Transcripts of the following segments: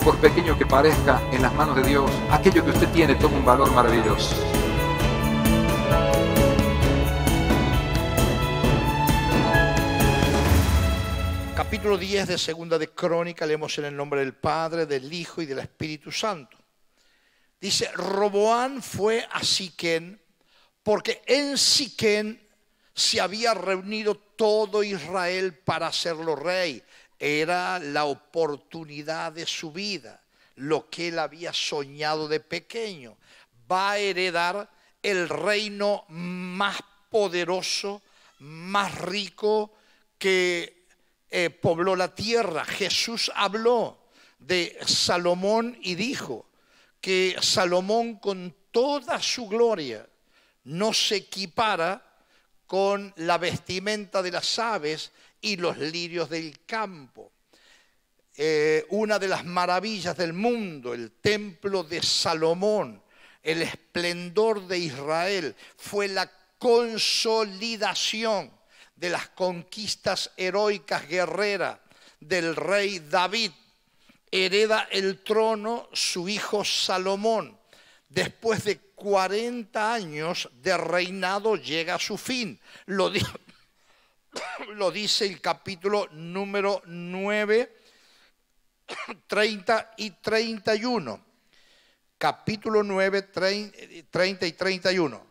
por pequeño que parezca, en las manos de Dios, aquello que usted tiene toma un valor maravilloso. Capítulo 10 de Segunda de Crónica, leemos en el nombre del Padre, del Hijo y del Espíritu Santo. Dice, Roboán fue a Siquén, porque en Siquén se había reunido todo Israel para hacerlo rey era la oportunidad de su vida, lo que él había soñado de pequeño. Va a heredar el reino más poderoso, más rico que eh, pobló la tierra. Jesús habló de Salomón y dijo que Salomón con toda su gloria no se equipara con la vestimenta de las aves y los lirios del campo. Eh, una de las maravillas del mundo, el templo de Salomón, el esplendor de Israel, fue la consolidación de las conquistas heroicas guerreras del rey David. Hereda el trono su hijo Salomón. Después de 40 años de reinado llega a su fin. Lo, dijo lo dice el capítulo número 9, 30 y 31. Capítulo 9, 30 y 31.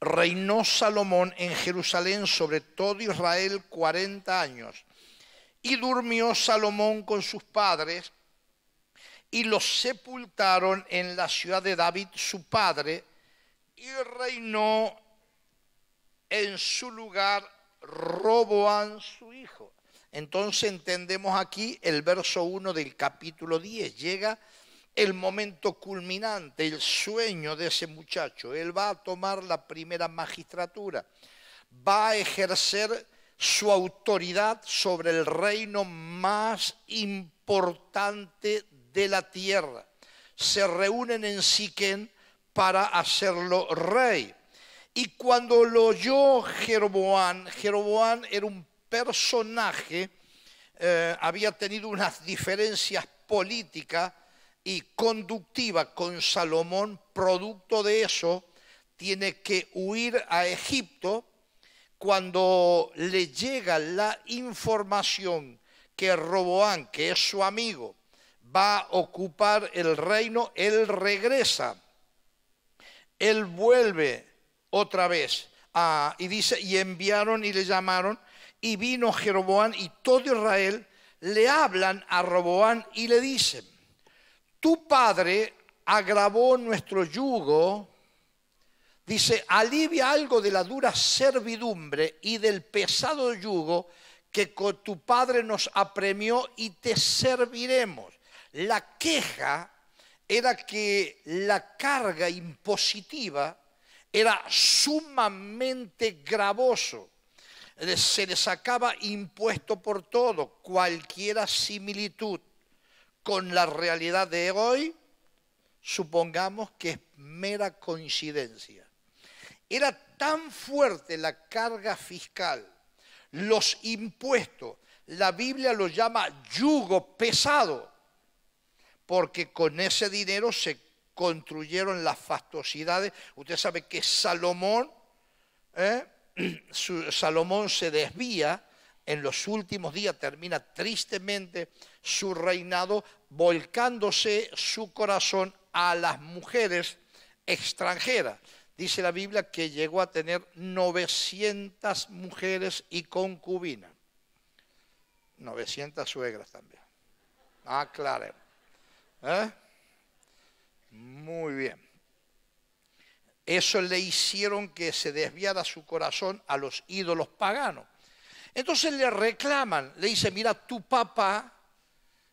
Reinó Salomón en Jerusalén sobre todo Israel 40 años. Y durmió Salomón con sus padres y los sepultaron en la ciudad de David, su padre, y reinó en su lugar roboan su hijo. Entonces entendemos aquí el verso 1 del capítulo 10. Llega el momento culminante, el sueño de ese muchacho. Él va a tomar la primera magistratura, va a ejercer su autoridad sobre el reino más importante de la tierra. Se reúnen en Siquén para hacerlo rey. Y cuando lo oyó Jeroboán, Jeroboán era un personaje, eh, había tenido unas diferencias políticas y conductivas con Salomón, producto de eso, tiene que huir a Egipto cuando le llega la información que Roboán, que es su amigo, va a ocupar el reino, él regresa, él vuelve otra vez. y dice, y enviaron y le llamaron, y vino Jeroboán y todo Israel, le hablan a Roboán y le dicen, tu padre agravó nuestro yugo, dice, alivia algo de la dura servidumbre y del pesado yugo que con tu padre nos apremió y te serviremos. La queja era que la carga impositiva era sumamente gravoso. Eh, se le sacaba impuesto por todo, cualquiera similitud con la realidad de hoy, supongamos que es mera coincidencia. Era tan fuerte la carga fiscal, los impuestos, la Biblia lo llama yugo pesado, porque con ese dinero se construyeron las fastuosidades. Usted sabe que Salomón, ¿eh? Salomón se desvía en los últimos días, termina tristemente su reinado volcándose su corazón a las mujeres extranjeras. Dice la Biblia que llegó a tener 900 mujeres y concubinas. 900 suegras también. Ah, claro. ¿eh? Muy bien. Eso le hicieron que se desviara su corazón a los ídolos paganos. Entonces le reclaman, le dice, mira, tu papá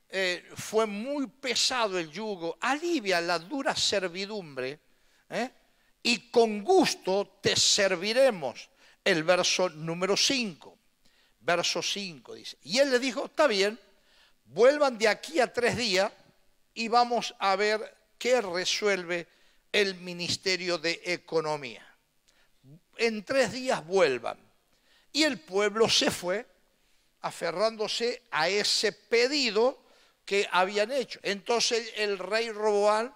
eh, fue muy pesado el yugo, alivia la dura servidumbre ¿eh? y con gusto te serviremos. El verso número 5, verso 5 dice, y él le dijo, está bien, vuelvan de aquí a tres días y vamos a ver que resuelve el Ministerio de Economía. En tres días vuelvan. Y el pueblo se fue aferrándose a ese pedido que habían hecho. Entonces el rey Roboán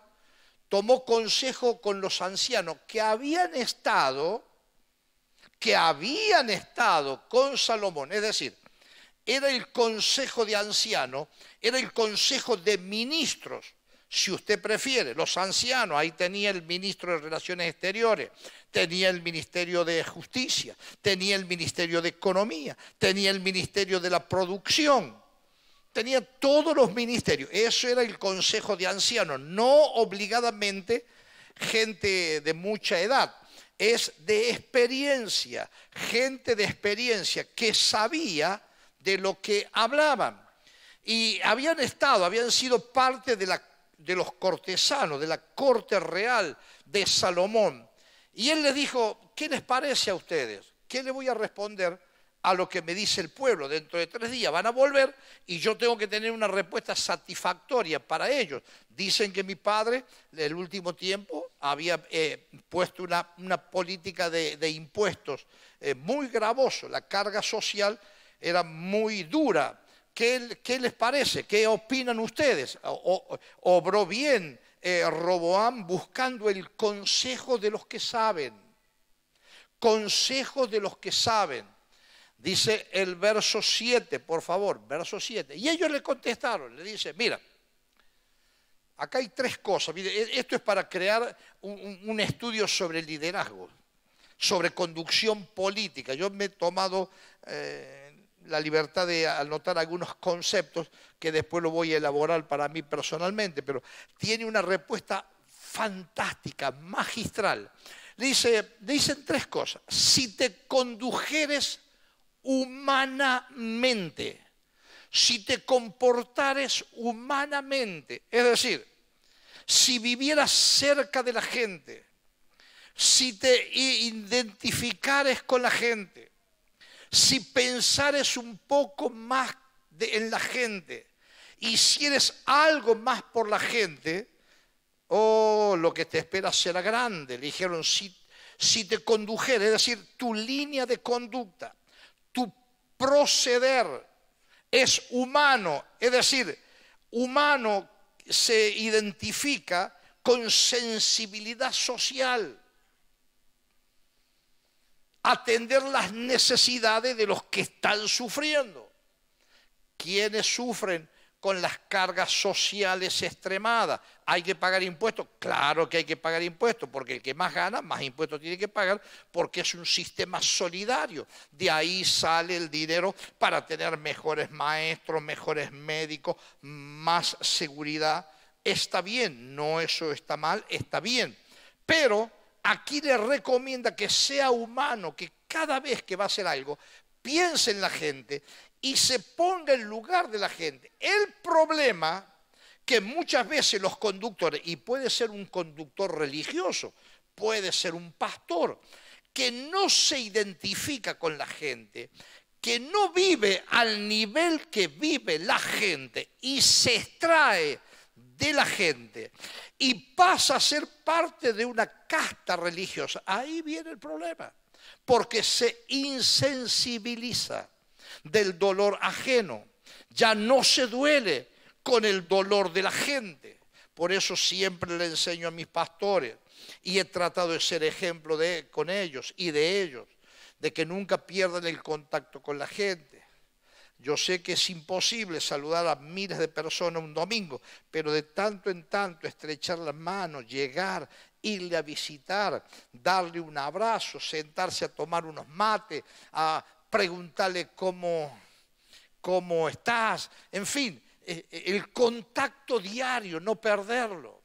tomó consejo con los ancianos que habían estado, que habían estado con Salomón, es decir, era el consejo de ancianos, era el consejo de ministros si usted prefiere, los ancianos, ahí tenía el ministro de Relaciones Exteriores, tenía el Ministerio de Justicia, tenía el Ministerio de Economía, tenía el Ministerio de la Producción, tenía todos los ministerios. Eso era el Consejo de Ancianos, no obligadamente gente de mucha edad, es de experiencia, gente de experiencia que sabía de lo que hablaban y habían estado, habían sido parte de la de los cortesanos, de la corte real de Salomón. Y él les dijo, ¿qué les parece a ustedes? ¿Qué le voy a responder a lo que me dice el pueblo? Dentro de tres días van a volver y yo tengo que tener una respuesta satisfactoria para ellos. Dicen que mi padre, en el último tiempo, había eh, puesto una, una, política de, impuestos eh, muy gravoso. La carga social era muy dura ¿Qué, les parece? ¿Qué opinan ustedes? ¿Obró bien eh, Roboam buscando el consejo de los que saben? Consejo de los que saben. Dice el verso 7, por favor, verso 7. Y ellos le contestaron, le dice, mira, acá hay tres cosas. E, esto es para crear un, estudio sobre liderazgo, sobre conducción política. Yo me he tomado eh, la libertad de anotar algunos conceptos que después lo voy a elaborar para mí personalmente, pero tiene una respuesta fantástica, magistral. dice, dicen tres cosas. Si te condujeres humanamente, si te comportares humanamente, es decir, si vivieras cerca de la gente, si te identificares con la gente, si pensares un poco más en la gente, y si eres algo más por la gente, oh, lo que te espera será grande. Le dijeron, si, si te condujeres, es decir, tu línea de conducta, tu proceder es humano, es decir, humano se identifica con sensibilidad social atender las necesidades de los que están sufriendo. Quienes sufren con las cargas sociales extremadas. ¿Hay que pagar impuestos? Claro que hay que pagar impuestos, porque el que más gana, más impuestos tiene que pagar, porque es un sistema solidario. De ahí sale el dinero para tener mejores maestros, mejores médicos, más seguridad. Está bien, no eso está mal, está bien. Pero aquí le recomienda que sea humano, que cada vez que va a hacer algo, piense en la gente y se ponga en lugar de la gente. El problema que muchas veces los conductores, y puede ser un conductor religioso, puede ser un pastor, que no se identifica con la gente, que no vive al nivel que vive la gente y se extrae de la gente y pasa a ser parte de una casta religiosa. Ahí viene el problema, porque se insensibiliza del dolor ajeno, ya no se duele con el dolor de la gente. Por eso siempre le enseño a mis pastores y he tratado de ser ejemplo con ellos y de ellos, de que nunca pierdan el contacto con la gente yo sé que es imposible saludar a miles de personas un domingo, pero de tanto en tanto estrechar las manos, llegar, irle a visitar, darle un abrazo, sentarse a tomar unos mates, a preguntarle cómo, cómo estás, en fin, e, e, el contacto diario, no perderlo.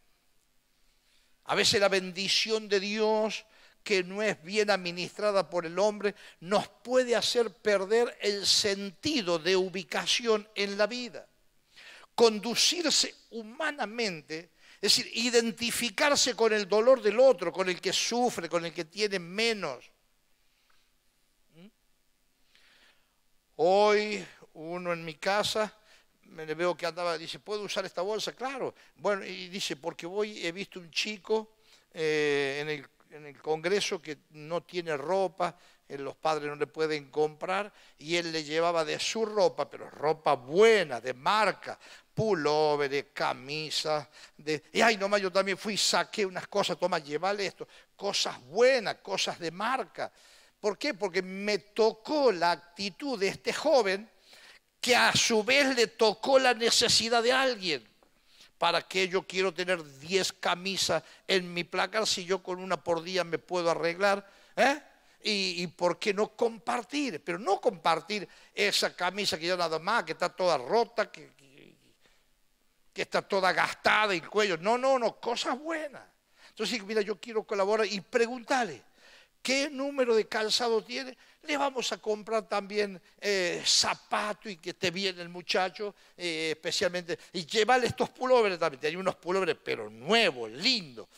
A veces la bendición de Dios que no es bien administrada por el hombre nos puede hacer perder el sentido de ubicación en la vida. Conducirse humanamente, es decir, identificarse con el dolor del otro, con el que sufre, con el que tiene menos. ¿Mm? Hoy uno en mi casa me veo que andaba, dice, ¿puedo usar esta bolsa? Claro. Bueno, y dice, porque voy, he visto un chico eh, en el en el Congreso que no tiene ropa, eh, los padres no le pueden comprar, y él le llevaba de su ropa, pero ropa buena, de marca, de camisas, de... Y ay, nomás yo también fui, saqué unas cosas, toma, llévale esto, cosas buenas, cosas de marca. ¿Por qué? Porque me tocó la actitud de este joven que a su vez le tocó la necesidad de alguien. ¿Para qué yo quiero tener 10 camisas en mi placar si yo con una por día me puedo arreglar? ¿Eh? Y, por qué no compartir, pero no compartir esa camisa que ya nada más, que está toda rota, que, está toda gastada y cuello. No, no, no, cosas buenas. Entonces, mira, yo quiero colaborar y preguntarle, ¿qué número de calzado tiene? le vamos a comprar también zapatos eh, zapato y que te viene el muchacho, eh, especialmente, y llevarle estos pulóveres también, tenía unos pulóveres, pero nuevos, lindos.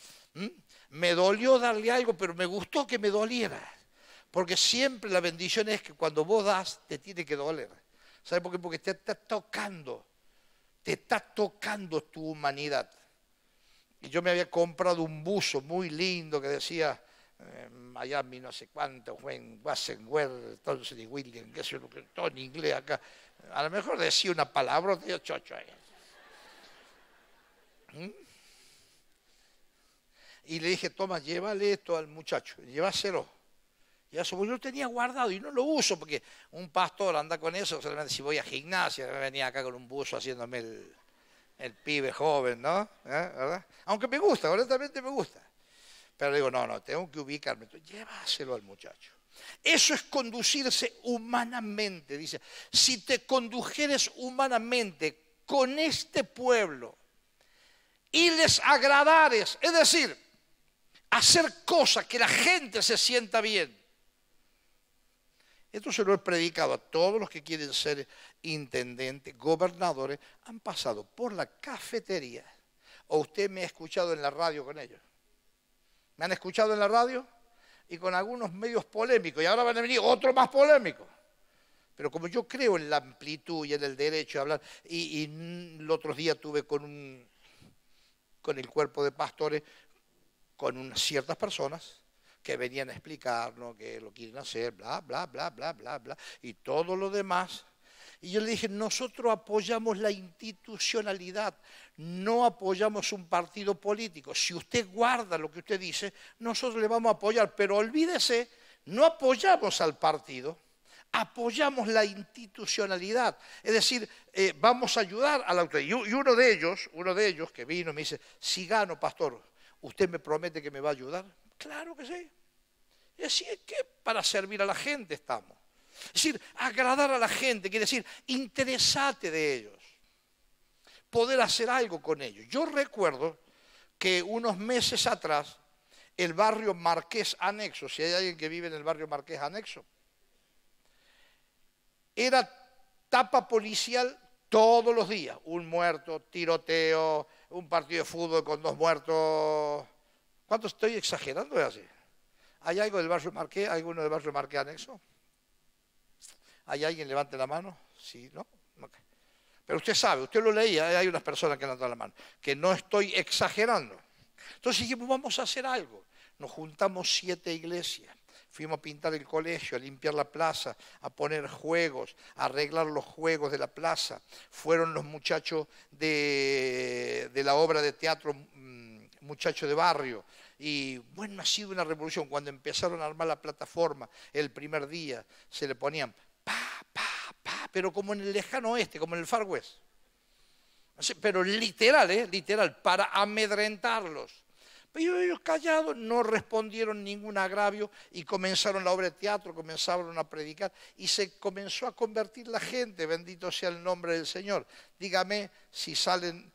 Me dolió darle algo, pero me gustó que me doliera, porque siempre la bendición es que cuando vos das, te tiene que doler. ¿Sabes por qué? Porque te está tocando, te está tocando tu humanidad. Y yo me había comprado un buzo muy lindo que decía, eh, Miami, no sé cuánto, fue en Wassenwell, Thompson William, que es todo en inglés acá. A lo mejor decía una palabra de chocho. ahí. ¿Mm? Y le dije, toma, llévale esto al muchacho, llévaselo. Y eso, pues yo lo tenía guardado y no lo uso, porque un pastor anda con eso, solamente si voy a gimnasia, venía acá con un buzo haciéndome el, pibe joven, ¿no? ¿Eh? Aunque me gusta, honestamente me gusta. Pero digo, no, no, tengo que ubicarme. Lléváselo al muchacho. Eso es conducirse humanamente. Dice, si te condujeres humanamente con este pueblo y les agradares, es decir, hacer cosas que la gente se sienta bien. Esto se lo he predicado a todos los que quieren ser intendentes, gobernadores, han pasado por la cafetería. O usted me ha escuchado en la radio con ellos. Me han escuchado en la radio y con algunos medios polémicos, y ahora van a venir otro más polémico. Pero como yo creo en la amplitud y en el derecho a hablar, y, el otro día tuve con, un, con el cuerpo de pastores, con unas ciertas personas que venían a explicarnos que lo quieren hacer, bla, bla, bla, bla, bla, bla, y todo lo demás, y yo le dije, nosotros apoyamos la institucionalidad, no apoyamos un partido político. Si usted guarda lo que usted dice, nosotros le vamos a apoyar, pero olvídese, no apoyamos al partido, apoyamos la institucionalidad. Es decir, eh, vamos a ayudar a la autoridad. Y, uno de ellos, uno de ellos que vino me dice, si gano, pastor, ¿usted me promete que me va a ayudar? Claro que sí. Y así es que para servir a la gente estamos. Es decir, agradar a la gente, quiere decir, interesarte de ellos, poder hacer algo con ellos. Yo recuerdo que unos meses atrás, el barrio Marqués Anexo, si hay alguien que vive en el barrio Marqués Anexo, era tapa policial todos los días, un muerto, tiroteo, un partido de fútbol con dos muertos. ¿Cuánto estoy exagerando? así. ¿Hay algo del barrio Marqués, alguno del barrio Marqués Anexo? ¿Hay alguien levante la mano? Sí, ¿no? Pero usted sabe, usted lo leía, eh, hay unas personas que levantan la mano, que no estoy exagerando. Entonces dijimos, vamos a hacer algo. Nos juntamos siete iglesias. Fuimos a pintar el colegio, a limpiar la plaza, a poner juegos, a arreglar los juegos de la plaza. Fueron los muchachos de, de la obra de teatro mm, muchachos de barrio. Y bueno, ha sido una revolución. Cuando empezaron a armar la plataforma el primer día, se le ponían pero como en el lejano oeste, como en el Far West. Pero literal, ¿eh? literal, para amedrentarlos. Pero ellos callados no respondieron ningún agravio y comenzaron la obra de teatro, comenzaron a predicar y se comenzó a convertir la gente, bendito sea el nombre del Señor. Dígame si, salen,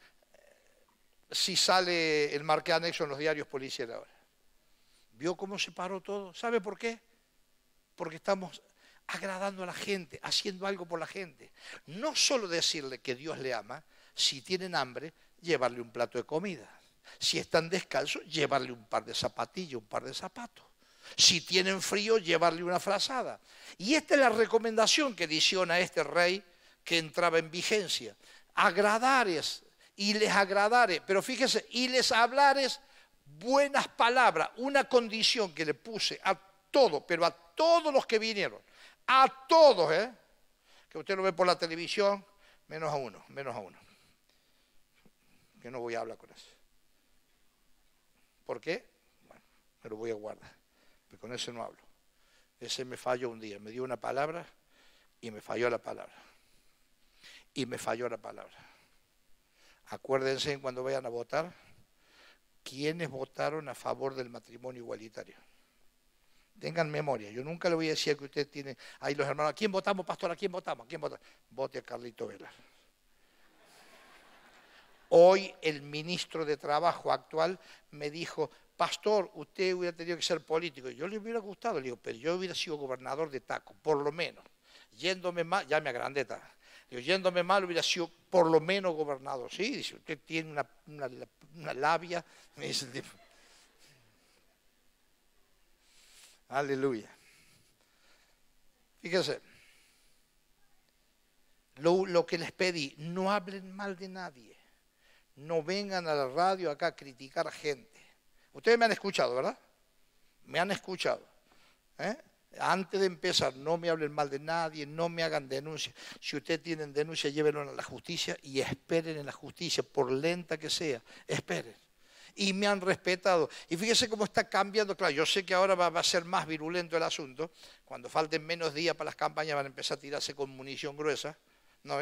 si sale el marqué anexo en los diarios policiales ahora. ¿Vio cómo se paró todo? ¿Sabe por qué? Porque estamos agradando a la gente, haciendo algo por la gente. No solo decirle que Dios le ama, si tienen hambre, llevarle un plato de comida. Si están descalzos, llevarle un par de zapatillas, un par de zapatos. Si tienen frío, llevarle una frazada. Y esta es la recomendación que a este rey que entraba en vigencia. Agradares y les agradares, pero fíjese, y les hablares buenas palabras, una condición que le puse a todo, pero a todos los que vinieron a todos, ¿eh? que usted lo ve por la televisión, menos a uno, menos a uno. Que no voy a hablar con eso. ¿Por qué? Bueno, me lo voy a guardar, porque con ese no hablo. Ese me falló un día, me dio una palabra y me falló la palabra. Y me falló la palabra. Acuérdense cuando vayan a votar, quienes votaron a favor del matrimonio igualitario. Tengan memoria. Yo nunca le voy a decir que usted tiene ahí los hermanos. ¿A quién votamos, pastor? ¿A quién votamos? ¿A quién votamos? Vote a Carlito Vela. Hoy el ministro de Trabajo actual me dijo, pastor, usted hubiera tenido que ser político. Yo le hubiera gustado, le digo, pero yo hubiera sido gobernador de Taco, por lo menos. Yéndome mal, ya me agrandé, digo, yéndome mal hubiera sido por lo menos gobernador. Sí, dice, usted tiene una, labia, Aleluya. Fíjense, lo, lo que les pedí, no hablen mal de nadie. No vengan a la radio acá a criticar a gente. Ustedes me han escuchado, ¿verdad? Me han escuchado. ¿eh? Antes de empezar, no me hablen mal de nadie, no me hagan denuncia. Si ustedes tienen denuncia, llévenlo a la justicia y esperen en la justicia, por lenta que sea, esperen y me han respetado. Y fíjese cómo está cambiando, claro, yo sé que ahora va, a ser más virulento el asunto, cuando falten menos días para las campañas van a empezar a tirarse con munición gruesa, ¿no?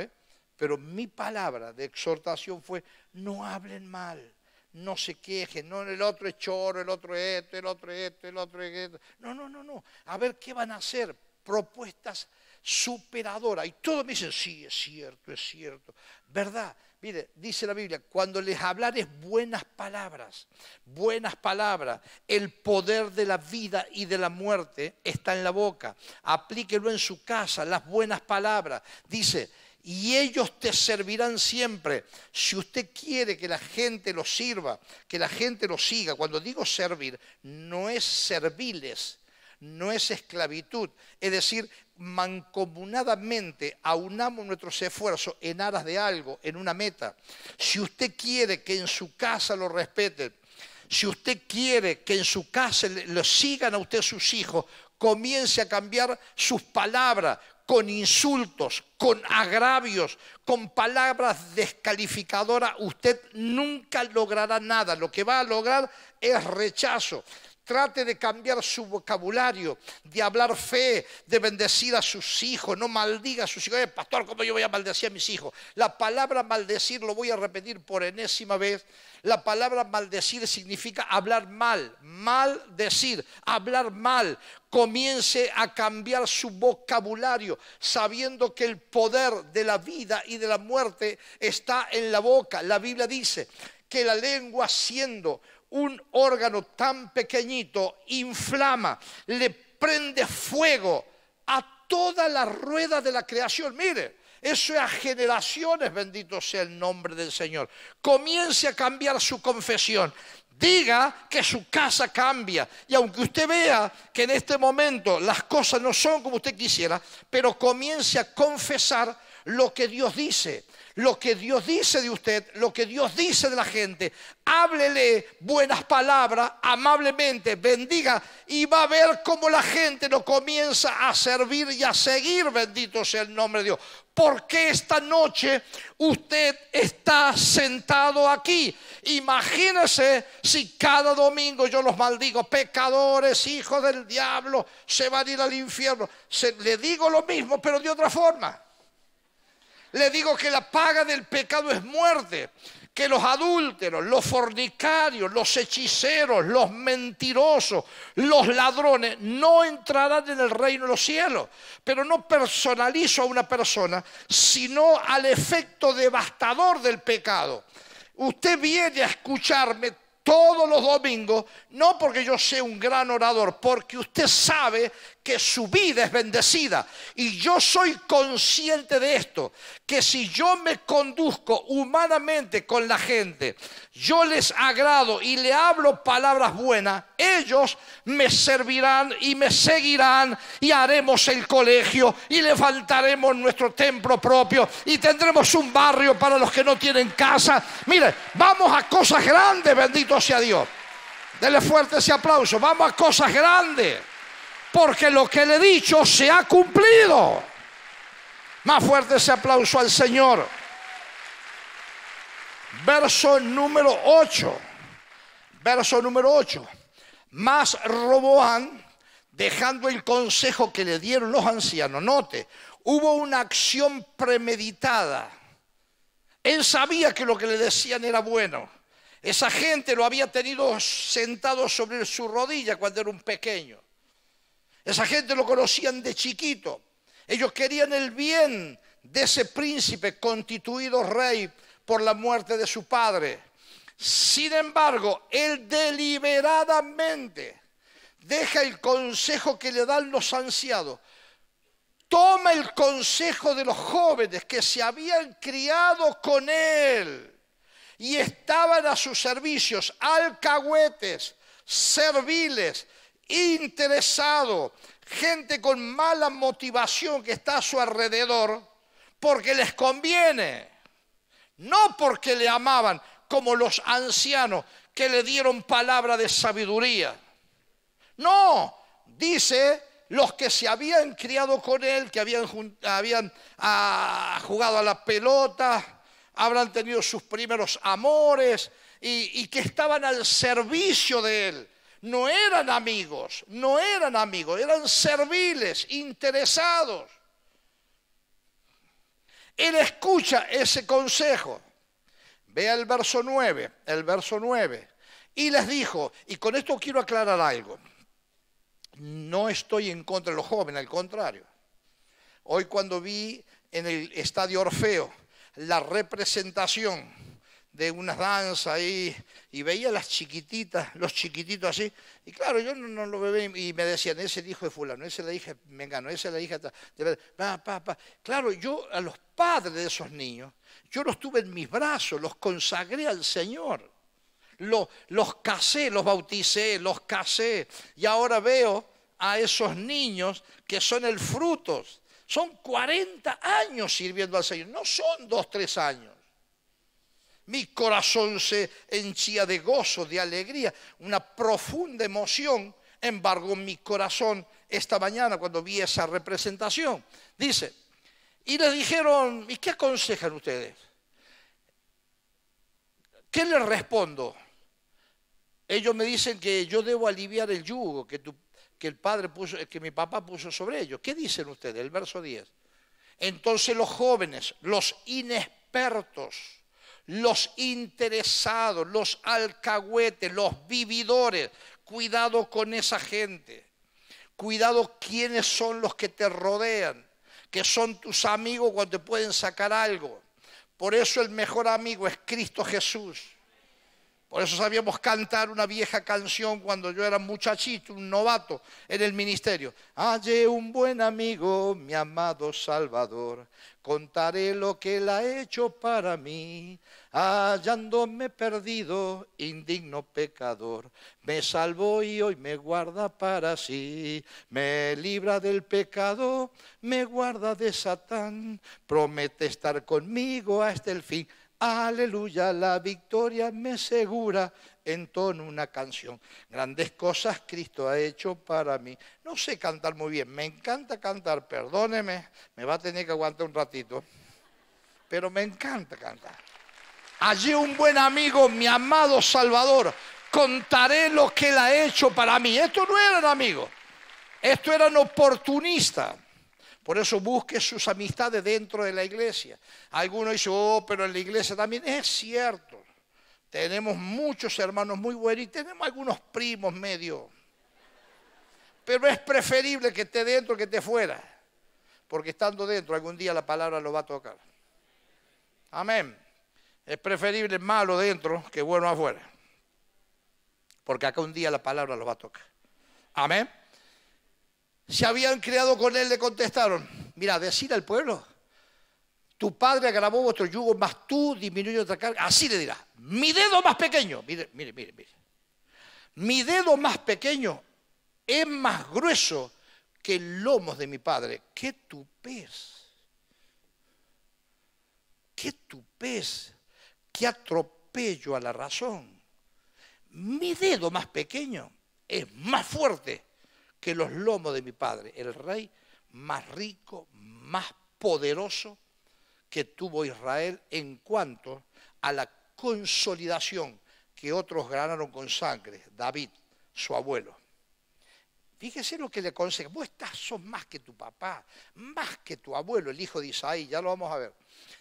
Pero mi palabra de exhortación fue, no hablen mal, no se quejen, no el otro es choro, el otro es esto, el otro es esto, el otro es esto. No, no, no, no. A ver qué van a hacer. Propuestas superadoras. Y todos me dicen, sí, es cierto, es cierto. ¿Verdad? Mire, dice la Biblia, cuando les hablares buenas palabras, buenas palabras, el poder de la vida y de la muerte está en la boca. Aplíquelo en su casa, las buenas palabras. Dice, y ellos te servirán siempre. Si usted quiere que la gente lo sirva, que la gente lo siga, cuando digo servir, no es serviles, no es esclavitud. Es decir, mancomunadamente aunamos nuestros esfuerzos en aras de algo, en una meta. Si usted quiere que en su casa lo respeten, si usted quiere que en su casa lo sigan a usted sus hijos, comience a cambiar sus palabras con insultos, con agravios, con palabras descalificadoras. Usted nunca logrará nada. Lo que va a lograr es rechazo. Trate de cambiar su vocabulario, de hablar fe, de bendecir a sus hijos, no maldiga a sus hijos. Eh, pastor, ¿cómo yo voy a maldecir a mis hijos? La palabra maldecir, lo voy a repetir por enésima vez, la palabra maldecir significa hablar mal, maldecir, hablar mal. Comience a cambiar su vocabulario, sabiendo que el poder de la vida y de la muerte está en la boca. La Biblia dice que la lengua siendo un órgano tan pequeñito inflama, le prende fuego a toda la rueda de la creación. Mire, eso es a generaciones, bendito sea el nombre del Señor. Comience a cambiar su confesión. Diga que su casa cambia. Y aunque usted vea que en este momento las cosas no son como usted quisiera, pero comience a confesar lo que Dios dice lo que Dios dice de usted, lo que Dios dice de la gente. Háblele buenas palabras, amablemente, bendiga y va a ver cómo la gente lo comienza a servir y a seguir. Bendito sea el nombre de Dios. Porque esta noche usted está sentado aquí? Imagínese si cada domingo yo los maldigo, pecadores, hijos del diablo, se van a ir al infierno. Se, le digo lo mismo, pero de otra forma le digo que la paga del pecado es muerte, que los adúlteros, los fornicarios, los hechiceros, los mentirosos, los ladrones no entrarán en el reino de los cielos. Pero no personalizo a una persona, sino al efecto devastador del pecado. Usted viene a escucharme todos los domingos, no porque yo sea un gran orador, porque usted sabe que su vida es bendecida. Y yo soy consciente de esto, que si yo me conduzco humanamente con la gente, yo les agrado y le hablo palabras buenas, ellos me servirán y me seguirán y haremos el colegio y levantaremos nuestro templo propio y tendremos un barrio para los que no tienen casa. Mire, vamos a cosas grandes, bendito sea Dios. Dele fuerte ese aplauso. Vamos a cosas grandes porque lo que le he dicho se ha cumplido. Más fuerte ese aplauso al Señor. Verso número 8. Verso número 8. Más Roboán, dejando el consejo que le dieron los ancianos, note, hubo una acción premeditada. Él sabía que lo que le decían era bueno. Esa gente lo había tenido sentado sobre su rodilla cuando era un pequeño. Esa gente lo conocían de chiquito. Ellos querían el bien de ese príncipe constituido rey por la muerte de su padre. Sin embargo, él deliberadamente deja el consejo que le dan los ancianos. Toma el consejo de los jóvenes que se habían criado con él y estaban a sus servicios, alcahuetes, serviles, interesado, gente con mala motivación que está a su alrededor, porque les conviene, no porque le amaban, como los ancianos que le dieron palabra de sabiduría. No, dice los que se habían criado con él, que habían, ah, jugado a la pelota, habrán tenido sus primeros amores y que estaban al servicio de él no eran amigos, no eran amigos, eran serviles, interesados. Él escucha ese consejo. Vea el verso 9, el verso 9. Y les dijo, y con esto quiero aclarar algo, no estoy en contra de los jóvenes, al contrario. Hoy cuando vi en el estadio Orfeo la representación de una danza ahí y veía las chiquititas, los chiquititos así. Y claro, yo no, lo veía, y me decían, ese el hijo de fulano, ese la hija, me engano, ese la hija, de Claro, yo a los padres de esos niños, yo los tuve en mis brazos, los consagré al Señor. Los, los casé, los bauticé, los casé. Y ahora veo a esos niños que son el fruto. Son 40 años sirviendo al Señor, no son 2, 3 años. Mi corazón se henchía de gozo, de alegría, una profunda emoción embargó mi corazón esta mañana cuando vi esa representación. Dice, y le dijeron, ¿y qué aconsejan ustedes? ¿Qué les respondo? Ellos me dicen que yo debo aliviar el yugo que, el padre puso, que mi papá puso sobre ellos. ¿Qué dicen ustedes? El verso 10. Entonces los jóvenes, los inexpertos, los interesados, los alcahuetes, los vividores. Cuidado con esa gente. Cuidado quiénes son los que te rodean, que son tus amigos cuando te pueden sacar algo. Por eso el mejor amigo es Cristo Jesús. Por eso sabíamos cantar una vieja canción cuando yo era muchachito, un novato en el ministerio. Hallé un buen amigo, mi amado Salvador, contaré lo que él ha hecho para mí. Hallándome perdido, indigno pecador, me salvó y hoy me guarda para sí. Me libra del pecado, me guarda de Satán, promete estar conmigo hasta el fin. Aleluya, la victoria me segura en tono una canción. Grandes cosas Cristo ha hecho para mí. No sé cantar muy bien, me encanta cantar, perdóneme, me va a tener que aguantar un ratito, pero me encanta cantar. Allí un buen amigo, mi amado Salvador, contaré lo que él ha hecho para mí. Esto no eran amigos, esto eran oportunistas. Por eso busque sus amistades dentro de la iglesia. Algunos dicen, oh, pero en la iglesia también. Es cierto. Tenemos muchos hermanos muy buenos y tenemos algunos primos medio. Pero es preferible que esté dentro que esté fuera. Porque estando dentro algún día la palabra lo va a tocar. Amén. Es preferible malo dentro que bueno afuera. Porque acá un día la palabra lo va a tocar. Amén se habían creado con él le contestaron, mira, decir al pueblo, tu padre agravó vuestro yugo, más tú disminuye otra carga. Así le dirás, mi dedo más pequeño, mire, mire, mire, mire. Mi dedo más pequeño es más grueso que el lomos de mi padre. ¡Qué tupés, ¡Qué tupés, ¡Qué atropello a la razón! Mi dedo más pequeño es más fuerte que los lomos de mi padre, el rey más rico, más poderoso que tuvo Israel en cuanto a la consolidación que otros ganaron con sangre, David, su abuelo. Fíjese lo que le aconseja. Vos estás, más que tu papá, más que tu abuelo, el hijo de Isaí, ya lo vamos a ver.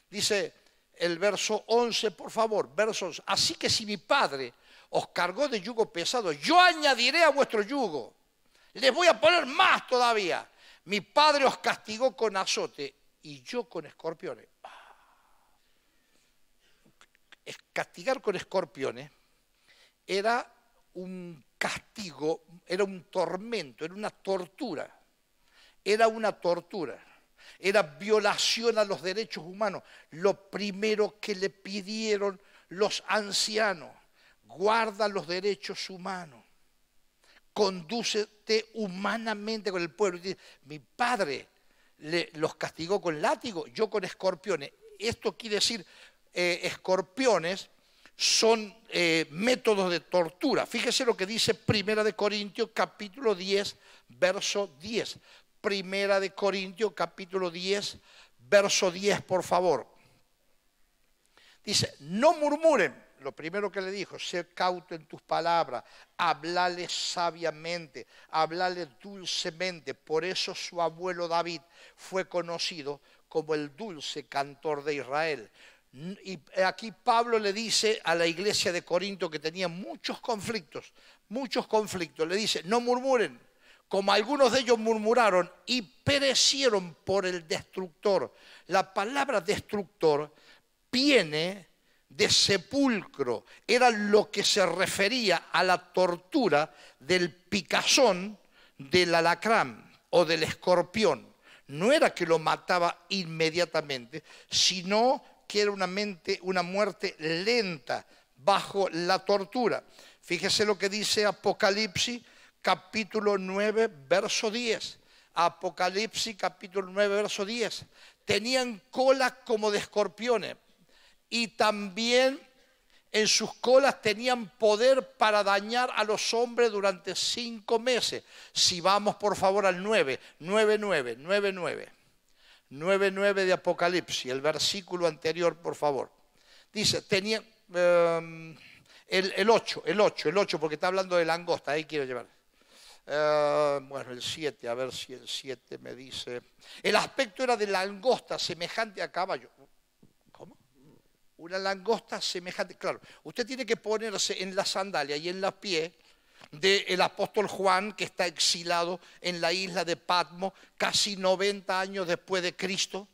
Dice el verso 11, por favor, versos. Así que si mi padre os cargó de yugo pesado, yo añadiré a vuestro yugo. Les voy a poner más todavía. Mi padre os castigó con azote y yo con escorpiones. Ah. Castigar con escorpiones era un castigo, era un tormento, era una tortura. Era una tortura. Era violación a los derechos humanos. Lo primero que le pidieron los ancianos, guarda los derechos humanos condúcete humanamente con el pueblo. mi padre los castigó con látigo, yo con escorpiones. Esto quiere decir, eh, escorpiones son eh, métodos de tortura. Fíjese lo que dice Primera de Corintios capítulo 10, verso 10. Primera de Corintios capítulo 10, verso 10, por favor. Dice, no murmuren lo primero que le dijo, ser cauto en tus palabras, hablale sabiamente, hablale dulcemente. Por eso su abuelo David fue conocido como el dulce cantor de Israel. Y aquí Pablo le dice a la iglesia de Corinto que tenía muchos conflictos, muchos conflictos, le dice, no murmuren, como algunos de ellos murmuraron y perecieron por el destructor. La palabra destructor viene de sepulcro era lo que se refería a la tortura del picazón del alacrán o del escorpión. No era que lo mataba inmediatamente, sino que era una, mente, una muerte lenta bajo la tortura. Fíjese lo que dice Apocalipsis capítulo 9, verso 10. Apocalipsis capítulo 9, verso 10. Tenían cola como de escorpiones y también en sus colas tenían poder para dañar a los hombres durante cinco meses. Si vamos por favor al 9, 9, 9, 9, 9, 9, de Apocalipsis, el versículo anterior por favor. Dice, tenía em, el, 8, el 8, el 8, porque está hablando de langosta, ahí quiero llevar. Em, bueno, el 7, a ver si el 7 me dice. El aspecto era de langosta, semejante a caballo una langosta semejante. Claro, usted tiene que ponerse en la sandalia y en la pie del apóstol Juan que está exilado en la isla de Patmos casi 90 años después de Cristo.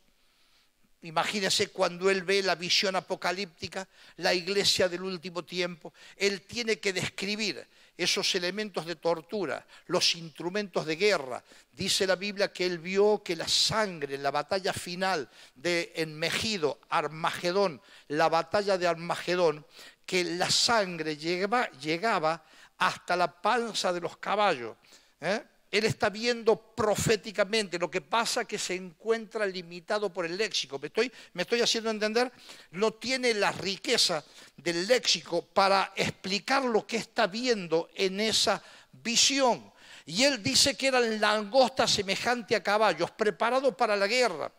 Imagínese cuando él ve la visión apocalíptica, la iglesia del último tiempo, él tiene que describir esos elementos de tortura, los instrumentos de guerra. Dice la Biblia que él vio que la sangre en la batalla final de Enmegido, Armagedón, la batalla de Armagedón, que la sangre llegaba, llegaba hasta la panza de los caballos. ¿eh? Él está viendo proféticamente, lo que pasa que se encuentra limitado por el léxico. ¿Me estoy, me estoy haciendo entender? No tiene la riqueza del léxico para explicar lo que está viendo en esa visión. Y él dice que eran langostas semejante a caballos, preparados para la guerra.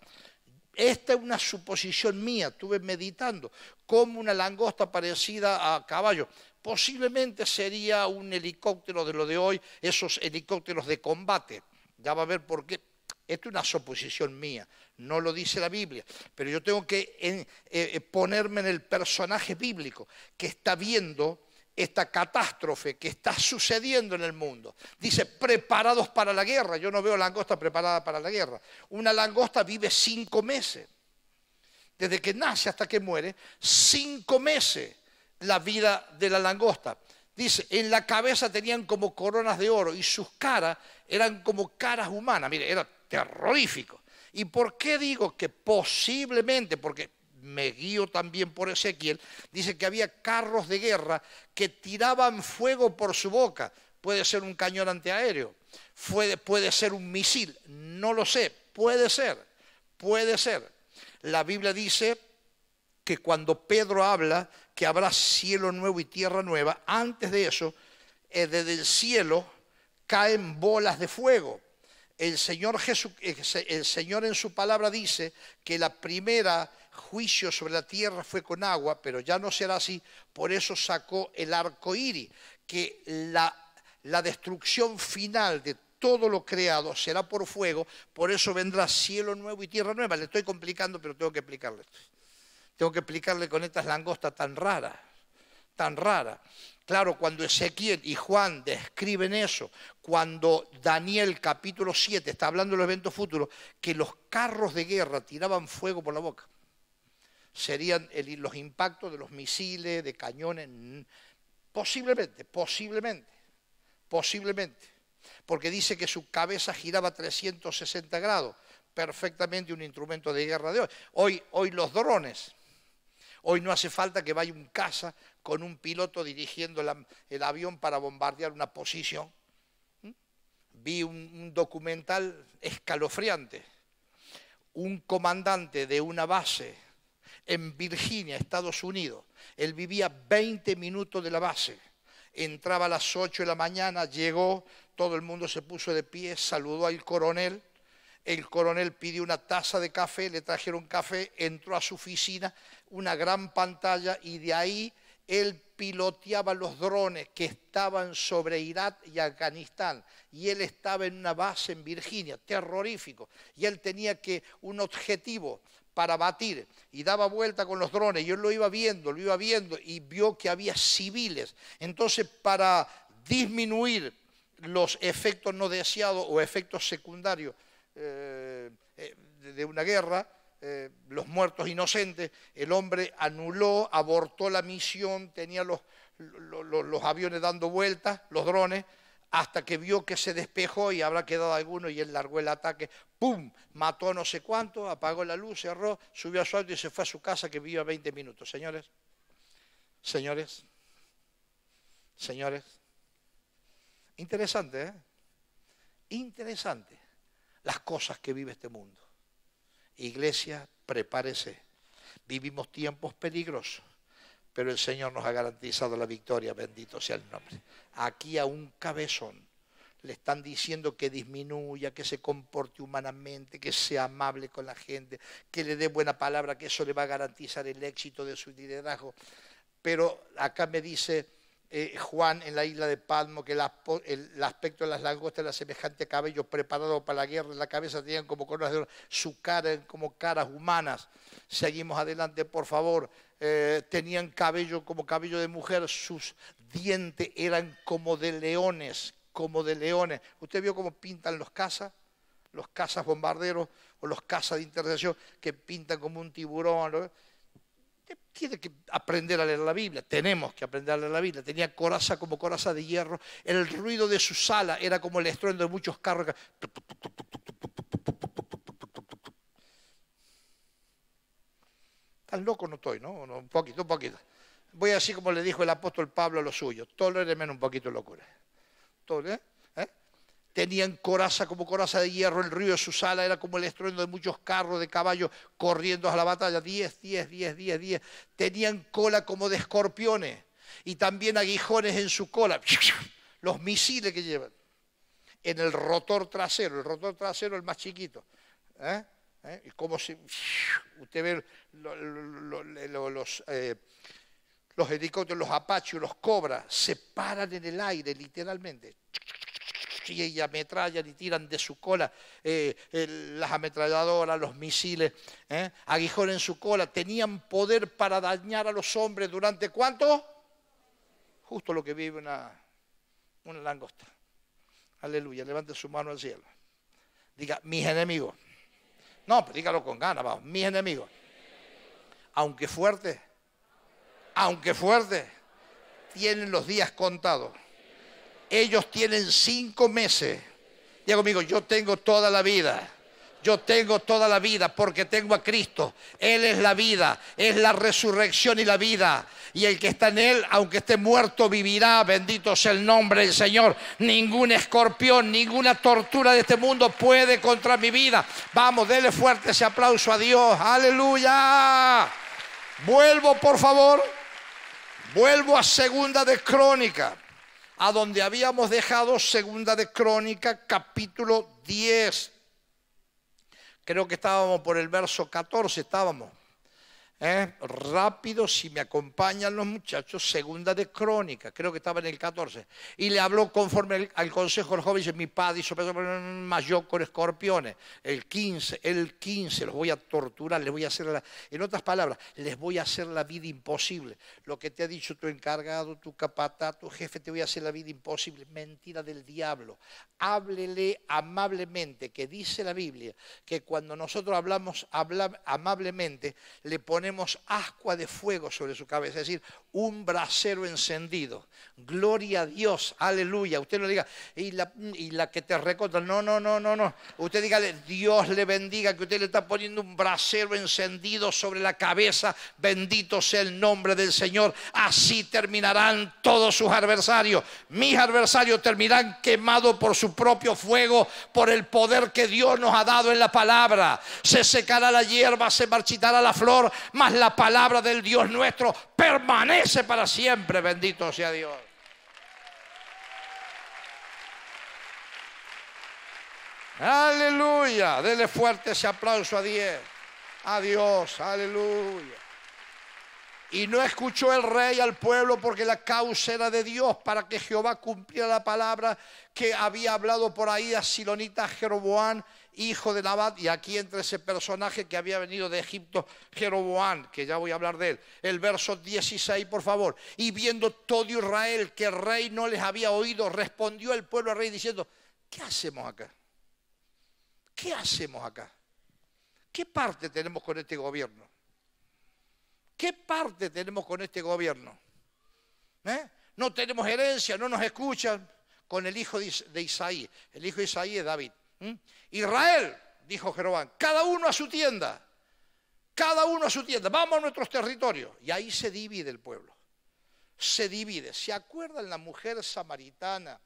Esta es una suposición mía, estuve meditando, como una langosta parecida a caballo posiblemente sería un helicóptero de lo de hoy, esos helicópteros de combate. Ya va a ver por qué. Esto es una suposición mía, no lo dice la Biblia, pero yo tengo que eh, eh, ponerme en el personaje bíblico que está viendo esta catástrofe que está sucediendo en el mundo. Dice, preparados para la guerra. Yo no veo langosta preparada para la guerra. Una langosta vive cinco meses. Desde que nace hasta que muere, cinco meses la vida de la langosta. Dice, en la cabeza tenían como coronas de oro y sus caras eran como caras humanas. Mire, era terrorífico. ¿Y por qué digo que posiblemente, porque me guío también por Ezequiel, dice que había carros de guerra que tiraban fuego por su boca? Puede ser un cañón antiaéreo, puede, puede ser un misil, no lo sé, puede ser, puede ser. La Biblia dice que cuando Pedro habla que habrá cielo nuevo y tierra nueva. Antes de eso, eh, desde el cielo caen bolas de fuego. El Señor, eh, el Señor en su palabra dice que la primera juicio sobre la tierra fue con agua, pero ya no será así. Por eso sacó el arco iris, que la, la destrucción final de todo lo creado será por fuego, por eso vendrá cielo nuevo y tierra nueva. Le estoy complicando, pero tengo que explicarle esto. Tengo que explicarle con estas langostas tan raras, tan raras. Claro, cuando Ezequiel y Juan describen eso, cuando Daniel capítulo 7 está hablando de los eventos futuros, que los carros de guerra tiraban fuego por la boca. Serían los impactos de los misiles, de cañones, posiblemente, posiblemente, posiblemente. Porque dice que su cabeza giraba 360 grados, perfectamente un instrumento de guerra de hoy. Hoy, hoy los drones Hoy no hace falta que vaya un casa con un piloto dirigiendo el avión para bombardear una posición. ¿Mm? Vi un, un documental escalofriante. Un comandante de una base en Virginia, Estados Unidos, él vivía 20 minutos de la base entraba a las 8 de la mañana, llegó, todo el mundo se puso de pie, saludó al coronel el coronel pidió una taza de café, le trajeron café, entró a su oficina, una gran pantalla y de ahí él piloteaba los drones que estaban sobre Irak y Afganistán y él estaba en una base en Virginia, terrorífico, y él tenía que un objetivo para batir y daba vuelta con los drones, yo lo iba viendo, lo iba viendo y vio que había civiles. Entonces, para disminuir los efectos no deseados o efectos secundarios eh, eh, de una guerra, eh, los muertos inocentes, el hombre anuló, abortó la misión, tenía los, los, aviones dando vueltas, los drones, hasta que vio que se despejó y habrá quedado alguno y él largó el ataque, ¡pum! Mató no sé cuánto, apagó la luz, cerró, subió a su auto y se fue a su casa que vivía 20 minutos. Señores, señores, señores. Interesante, Interesante las cosas que vive este mundo. Iglesia, prepárese. Vivimos tiempos peligrosos, pero el Señor nos ha garantizado la victoria, bendito sea el nombre. Aquí a un cabezón le están diciendo que disminuya, que se comporte humanamente, que sea amable con la gente, que le dé buena palabra, que eso le va a garantizar el éxito de su liderazgo. Pero acá me dice, eh, Juan en la isla de Palmo, que el, aspecto de las langostas era semejante a cabello preparado para la guerra, la cabeza tenían como coronas de oro, su cara como caras humanas. Seguimos adelante, por favor. Eh, tenían cabello como cabello de mujer, sus dientes eran como de leones, como de leones. ¿Usted vio cómo pintan los cazas? Los cazas bombarderos o los cazas de intercepción que pintan como un tiburón tiene que aprender a leer la Biblia, tenemos que aprender a leer la Biblia, tenía coraza como coraza de hierro, el ruido de su sala era como el estruendo de muchos carros. Tan loco no estoy, ¿no? Un poquito, un poquito. Voy así como le dijo el apóstol Pablo a los suyos, menos un poquito locura. ¿eh? tenían coraza como coraza de hierro, el río de su sala, era como el estruendo de muchos carros de caballos corriendo a la batalla, 10, 10, 10, 10, 10, tenían cola como de escorpiones y también aguijones en su cola, los misiles que llevan, en el rotor trasero, el rotor trasero el más chiquito, ¿eh? ¿Eh? Y como si usted ve los... Eh, los helicópteros, los apachos, los cobras, se paran en el aire, literalmente y ametrallan y tiran de su cola eh, las ametralladoras, los misiles, eh, aguijón en su cola, tenían poder para dañar a los hombres durante cuánto? Justo lo que vive una, una langosta. Aleluya, levante su mano al cielo. Diga, mis enemigos. No, pero dígalo con ganas, vamos, mis enemigos. Aunque fuerte, aunque fuerte, tienen los días contados ellos tienen cinco meses. y conmigo, yo tengo toda la vida. Yo tengo toda la vida porque tengo a Cristo. Él es la vida, es la resurrección y la vida. Y el que está en Él, aunque esté muerto, vivirá. Bendito sea el nombre del Señor. Ningún escorpión, ninguna tortura de este mundo puede contra mi vida. Vamos, dele fuerte ese aplauso a Dios. Aleluya. Vuelvo, por favor. Vuelvo a segunda de Crónica a donde habíamos dejado Segunda de Crónica, capítulo 10. Creo que estábamos por el verso 14, estábamos rápido, si me acompañan los muchachos, segunda de crónica, creo que estaba en el 14. Y le habló conforme al consejo del joven, dice, mi padre hizo mayor con escorpiones, el 15, el 15, los voy a torturar, les voy a hacer, en otras palabras, les voy a hacer la vida imposible. Lo que te ha dicho tu encargado, tu capatá, tu jefe, te voy a hacer la vida imposible, mentira del diablo. Háblele amablemente, que dice la Biblia, que cuando nosotros hablamos habla, amablemente, le ponemos tenemos ascua de fuego sobre su cabeza, es decir, un brasero encendido. Gloria a Dios, aleluya. Usted no diga, y la, que te recontra, no, no, no, no, no. Usted diga, Dios le bendiga, que usted le está poniendo un brasero encendido sobre la cabeza, bendito sea el nombre del Señor. Así terminarán todos sus adversarios. Mis adversarios terminarán quemados por su propio fuego, por el poder que Dios nos ha dado en la palabra. Se secará la hierba, se marchitará la flor, mas la palabra del Dios nuestro permanece para siempre, bendito sea Dios. Aleluya, denle fuerte ese aplauso a Dios, Adiós. aleluya. Y no escuchó el rey al pueblo porque la causa era de Dios para que Jehová cumpliera la palabra que había hablado por ahí a Silonita Jeroboán hijo de Nabat, y aquí entra ese personaje que había venido de Egipto, Jeroboán, que ya voy a hablar de él. El verso 16, por favor. Y viendo todo Israel que el rey no les había oído, respondió el pueblo al rey diciendo, ¿qué hacemos acá? ¿Qué hacemos acá? ¿Qué parte tenemos con este gobierno? ¿Qué parte tenemos con este gobierno? ¿Eh? No tenemos herencia, no nos escuchan. Con el hijo de Isaí. El hijo de Isaí es David. ¿Mm? Israel, dijo Jeroboam, cada uno a su tienda, cada uno a su tienda, vamos a nuestros territorios. Y ahí se divide el pueblo, se divide. ¿Se acuerdan la mujer samaritana?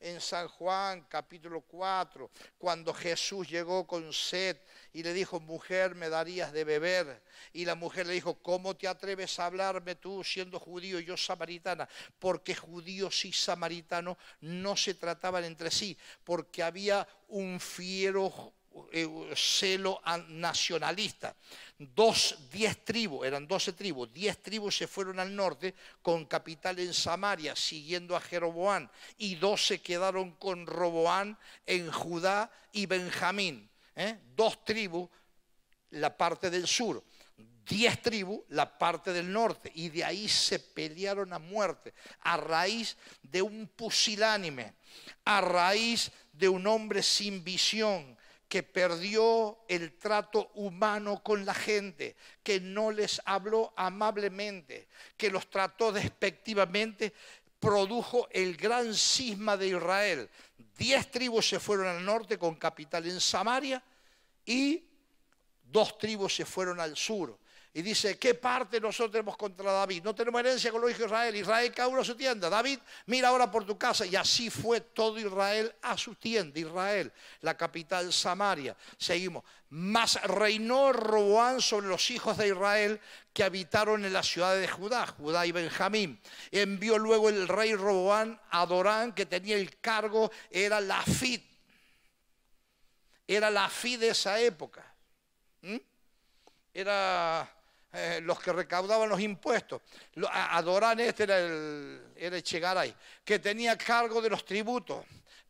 en San Juan capítulo 4, cuando Jesús llegó con sed y le dijo, mujer, me darías de beber. Y la mujer le dijo, ¿cómo te atreves a hablarme tú siendo judío y yo samaritana? Porque judíos y samaritanos no se trataban entre sí, porque había un fiero eh, celo nacionalista. Dos, diez tribus, eran doce tribus, diez tribus se fueron al norte con capital en Samaria, siguiendo a Jeroboán, y dos se quedaron con Roboán en Judá y Benjamín. ¿eh? Dos tribus, la parte del sur. Diez tribus, la parte del norte, y de ahí se pelearon a muerte, a raíz de un pusilánime, a raíz de un hombre sin visión, que perdió el trato humano con la gente, que no les habló amablemente, que los trató despectivamente, produjo el gran cisma de Israel. Diez tribus se fueron al norte con capital en Samaria y dos tribus se fueron al sur. Y dice, ¿qué parte nosotros tenemos contra David? No tenemos herencia con los hijos de Israel. Israel cae a su tienda. David, mira ahora por tu casa. Y así fue todo Israel a su tienda. Israel, la capital Samaria. Seguimos. Mas reinó Roboán sobre los hijos de Israel que habitaron en la ciudad de Judá, Judá y Benjamín. Envió luego el rey Roboán a Dorán, que tenía el cargo, era la FID. Era la FID de esa época. ¿Mm? Era eh, los que recaudaban los impuestos. Adorán este era el, era el Chegaray, que tenía cargo de los tributos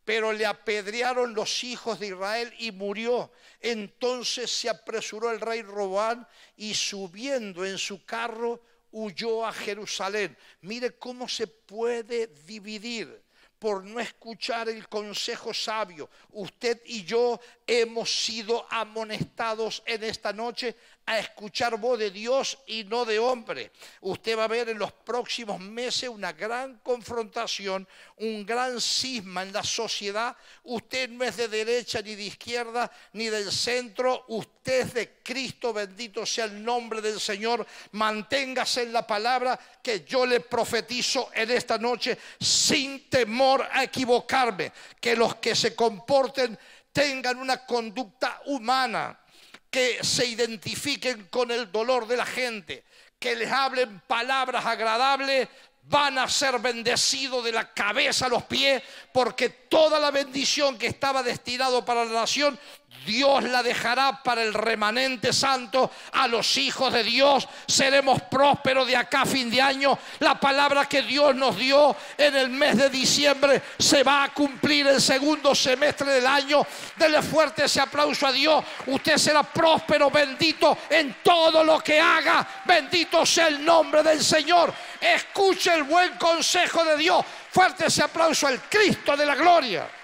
pero le apedrearon los hijos de Israel y murió. Entonces se apresuró el rey Robán y subiendo en su carro huyó a Jerusalén. Mire cómo se puede dividir por no escuchar el consejo sabio. Usted y yo hemos sido amonestados en esta noche a escuchar voz de Dios y no de hombre. Usted va a ver en los próximos meses una gran confrontación, un gran cisma en la sociedad. Usted no es de derecha ni de izquierda ni del centro, usted es de Cristo, bendito sea el nombre del Señor. Manténgase en la palabra que yo le profetizo en esta noche sin temor a equivocarme, que los que se comporten tengan una conducta humana que se identifiquen con el dolor de la gente, que les hablen palabras agradables, van a ser bendecidos de la cabeza a los pies, porque toda la bendición que estaba destinado para la nación, Dios la dejará para el remanente santo. A los hijos de Dios seremos prósperos de acá a fin de año. La palabra que Dios nos dio en el mes de diciembre se va a cumplir el segundo semestre del año. Dele fuerte ese aplauso a Dios. Usted será próspero, bendito en todo lo que haga. Bendito sea el nombre del Señor. Escuche el buen consejo de Dios. Fuerte ese aplauso al Cristo de la gloria.